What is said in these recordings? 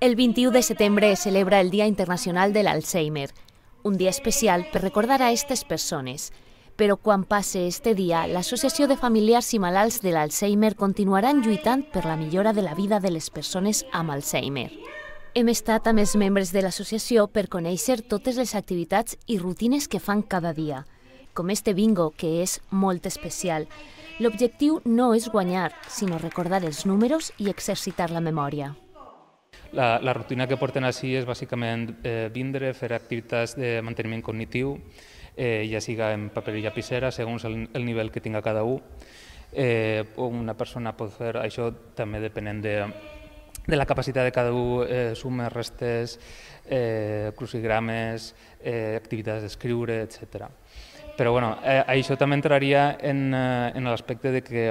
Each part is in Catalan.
El 21 de setembre es celebra el Dia Internacional de l'Alzheimer, un dia especial per recordar a aquestes persones. Però quan passe este dia, l'Associació de Familiars i Malalts de l'Alzheimer continuaran lluitant per la millora de la vida de les persones amb Alzheimer. Hem estat amb els membres de l'associació per conèixer totes les activitats i rutines que fan cada dia, com este bingo, que és molt especial. L'objectiu no és guanyar, sinó recordar els números i exercitar la memòria. La, la rutina que porten així és bàsicament eh, vindre, fer activitats de manteniment cognitiu, eh, ja siga en paper i llapissera, segons el, el nivell que tinga cada un. Eh, una persona pot fer això també depenent de, de la capacitat de cada un, eh, sumes, restes, eh, crucigrames, eh, activitats d'escriure, etc. Però bueno, eh, això també entraria en, eh, en l'aspecte de que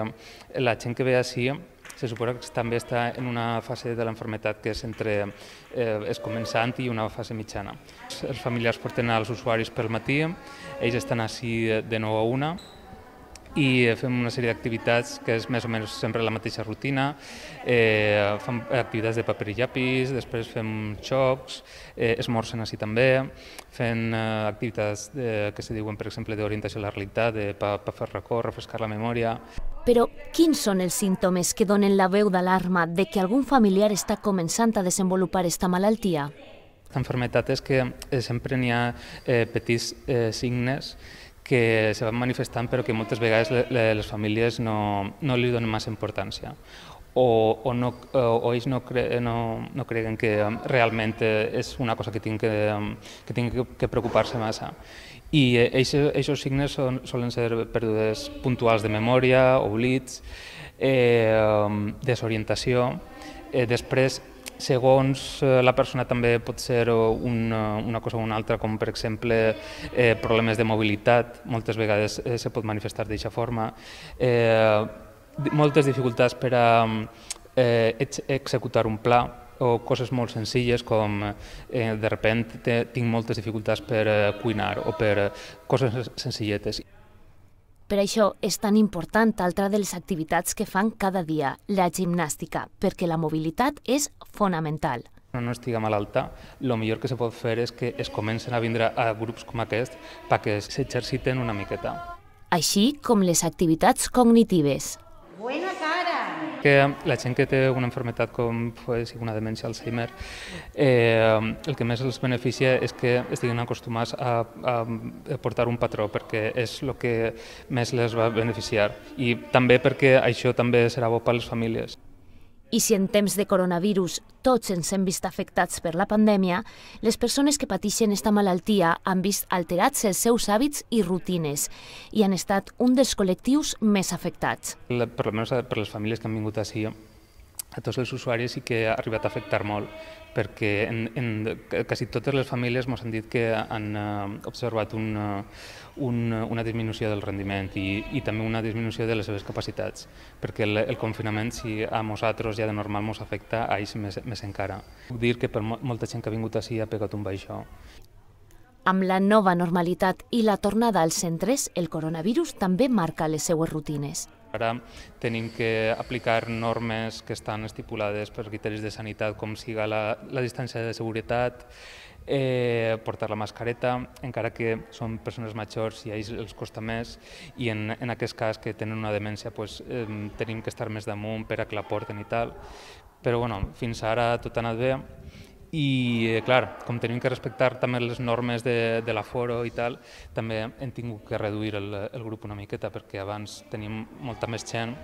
la gent que ve així se suposa que també està en una fase de la que és entre eh, és començant i una fase mitjana. Els familiars porten els usuaris pel matí, ells estan així de nou a una, i fem eh, una sèrie d'activitats que és més o menys sempre la mateixa rutina. Eh, fem activitats de paper i llapis, després fem xocs, eh, esmorzen així també, fent eh, activitats de, eh, que se diuen, per exemple, d'orientació a la realitat, de, per, pa fer record, refrescar la memòria. Però quins són els símptomes que donen la veu d'alarma de que algun familiar està començant a desenvolupar aquesta malaltia? L'enfermetat és que eh, sempre n'hi ha eh, petits eh, signes que se van manifestant però que moltes vegades les famílies no, no li donen massa importància o, o, no, o ells no, cre, no, no creguen que um, realment eh, és una cosa que tinc que, um, que, tinc que preocupar-se massa. I aquests eh, signes son, solen ser perdudes puntuals de memòria, oblits, eh, um, desorientació. Eh, després, segons eh, la persona també pot ser una, una cosa o una altra, com per exemple eh, problemes de mobilitat, moltes vegades eh, se pot manifestar d'aquesta forma. Eh, moltes dificultats per a eh, executar un pla o coses molt senzilles com eh, de repent tinc moltes dificultats per eh, cuinar o per eh, coses senzilletes. Per això és tan important altra de les activitats que fan cada dia, la gimnàstica, perquè la mobilitat és fonamental. No, no estiga malalta, el millor que se pot fer és que es comencen a vindre a grups com aquest perquè s'exerciten una miqueta. Així com les activitats cognitives, que la gent que té una malaltia com pues, una demència Alzheimer, eh, el que més els beneficia és que estiguin acostumats a, a portar un patró, perquè és el que més les va beneficiar. I també perquè això també serà bo per les famílies. I si en temps de coronavirus tots ens hem vist afectats per la pandèmia, les persones que pateixen esta malaltia han vist alterats els seus hàbits i rutines i han estat un dels col·lectius més afectats. Per, almenys per les famílies que han vingut a a tots els usuaris i que ha arribat a afectar molt, perquè en, en quasi totes les famílies ens han dit que han eh, observat una, eh, una, una disminució del rendiment i, i també una disminució de les seves capacitats, perquè el, el confinament, si a nosaltres ja de normal ens afecta, a ells més, més encara. Vull dir que per molta gent que ha vingut així ha pegat un baixó. Amb la nova normalitat i la tornada als centres, el coronavirus també marca les seues rutines. Ara tenim que aplicar normes que estan estipulades per criteris de sanitat, com siga la, la distància de seguretat, eh, portar la mascareta, encara que són persones majors i a ells els costa més, i en, en aquest cas que tenen una demència pues, eh, tenim que estar més damunt per a que la porten i tal. Però bueno, fins ara tot ha anat bé i, eh, clar, com tenim que respectar també les normes de, de l'aforo i tal, també hem tingut que reduir el, el grup una miqueta perquè abans tenim molta més gent.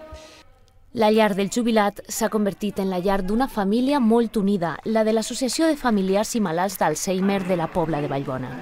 La llar del jubilat s'ha convertit en la llar d'una família molt unida, la de l'Associació de Familiars i Malalts d'Alzheimer de la Pobla de Vallbona.